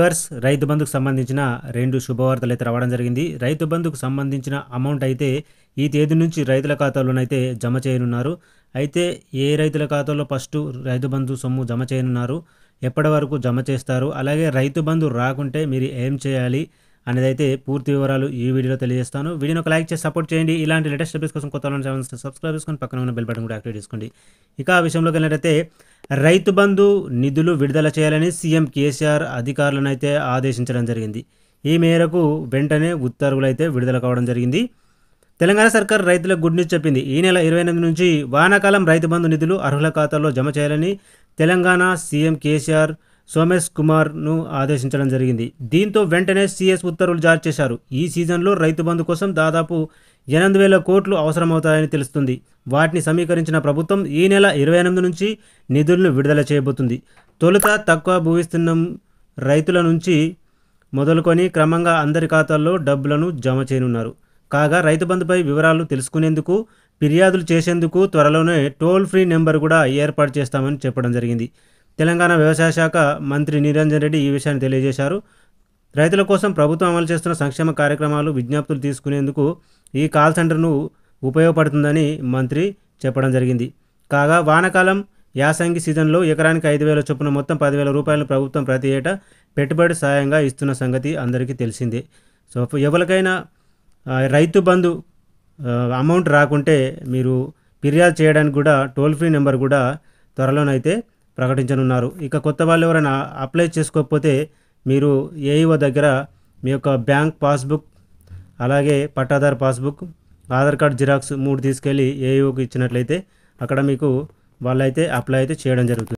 verse రైతు బంధుకు సంబంధించిన రెండు శుభవార్తలు అయితే రావడం జరిగింది రైతు బంధుకు సంబంధించిన అమౌంట్ అయితే ఈ తేదీ నుంచి రైతుల ఖాతాలోనైతే జమ చేయనున్నారు అయితే ఏ రైతుల ఖాతాలో ఫస్ట్ రైతు బంధు సొమ్ము జమ చేయనున్నారు ఎప్పటి వరకు జమ చేస్తారు అలాగే రైతు బంధు రాకుంటే మీరు ఏం చేయాలి అయితే పూర్తి వివరాలు ఈ వీడియోలో తెలియజేస్తాను వీడియోని ఒక లైక్ చేసి సపోర్ట్ చేయండి ఇలాంటి లేటెస్ట్ అప్డేట్స్ కోసం కొత్త సబ్స్క్రైబ్ చేసుకొని పక్కన ఉన్న బెల్ బటన్ కూడా యాక్టివేట్ చేసుకోండి ఇక ఆ విషయంలోకి వెళ్ళినట్టయితే రైతు బంధు నిధులు విడుదల చేయాలని సీఎం కేసీఆర్ అధికారులనైతే ఆదేశించడం జరిగింది ఈ మేరకు వెంటనే ఉత్తర్వులు అయితే విడుదల కావడం జరిగింది తెలంగాణ సర్కార్ రైతులకు గుడ్ న్యూస్ చెప్పింది ఈ నెల ఇరవై ఎనిమిది నుంచి వానాకాలం రైతు బంధు నిధులు అర్హుల ఖాతాలో జమ చేయాలని తెలంగాణ సీఎం కేసీఆర్ సోమేష్ కుమార్ను ఆదేశించడం జరిగింది దీంతో వెంటనే సీఎస్ ఉత్తర్వులు జారీ చేశారు ఈ సీజన్లో రైతు బంధు కోసం దాదాపు ఎనిమిది వేల కోట్లు అవసరమవుతాయని తెలుస్తుంది వాటిని సమీకరించిన ప్రభుత్వం ఈ నెల ఇరవై ఎనిమిది నుంచి నిధులను విడుదల చేయబోతుంది తొలుత తక్కువ భూవిస్తున్న రైతుల నుంచి మొదలుకొని క్రమంగా అందరి ఖాతాల్లో డబ్బులను జమ చేయనున్నారు కాగా రైతు బంధుపై వివరాలు తెలుసుకునేందుకు ఫిర్యాదులు చేసేందుకు త్వరలోనే టోల్ ఫ్రీ నెంబర్ కూడా ఏర్పాటు చేస్తామని చెప్పడం జరిగింది తెలంగాణ వ్యవసాయ శాఖ మంత్రి నిరంజన్ రెడ్డి ఈ విషయాన్ని తెలియజేశారు రైతుల కోసం ప్రభుత్వం అమలు చేస్తున్న సంక్షేమ కార్యక్రమాలు విజ్ఞప్తులు తీసుకునేందుకు ఈ కాల్ సెంటర్ను ఉపయోగపడుతుందని మంత్రి చెప్పడం జరిగింది కాగా వానకాలం యాసంగి సీజన్లో ఎకరానికి ఐదు వేల చొప్పున మొత్తం పదివేల రూపాయలను ప్రభుత్వం ప్రతి ఏటా పెట్టుబడి సాయంగా ఇస్తున్న సంగతి అందరికీ తెలిసిందే సో ఎవరికైనా రైతు బంధు అమౌంట్ రాకుంటే మీరు ఫిర్యాదు చేయడానికి కూడా టోల్ ఫ్రీ నెంబర్ కూడా త్వరలోనైతే ప్రకటించనున్నారు ఇక కొత్త వాళ్ళు ఎవరైనా అప్లై చేసుకోకపోతే మీరు ఏఈఓ దగ్గర మీ యొక్క బ్యాంక్ పాస్బుక్ అలాగే పట్టాదార్ పాస్బుక్ ఆధార్ కార్డ్ జిరాక్స్ మూడు తీసుకెళ్ళి ఏఈఓకి ఇచ్చినట్లయితే అక్కడ మీకు వాళ్ళైతే అప్లై అయితే చేయడం జరుగుతుంది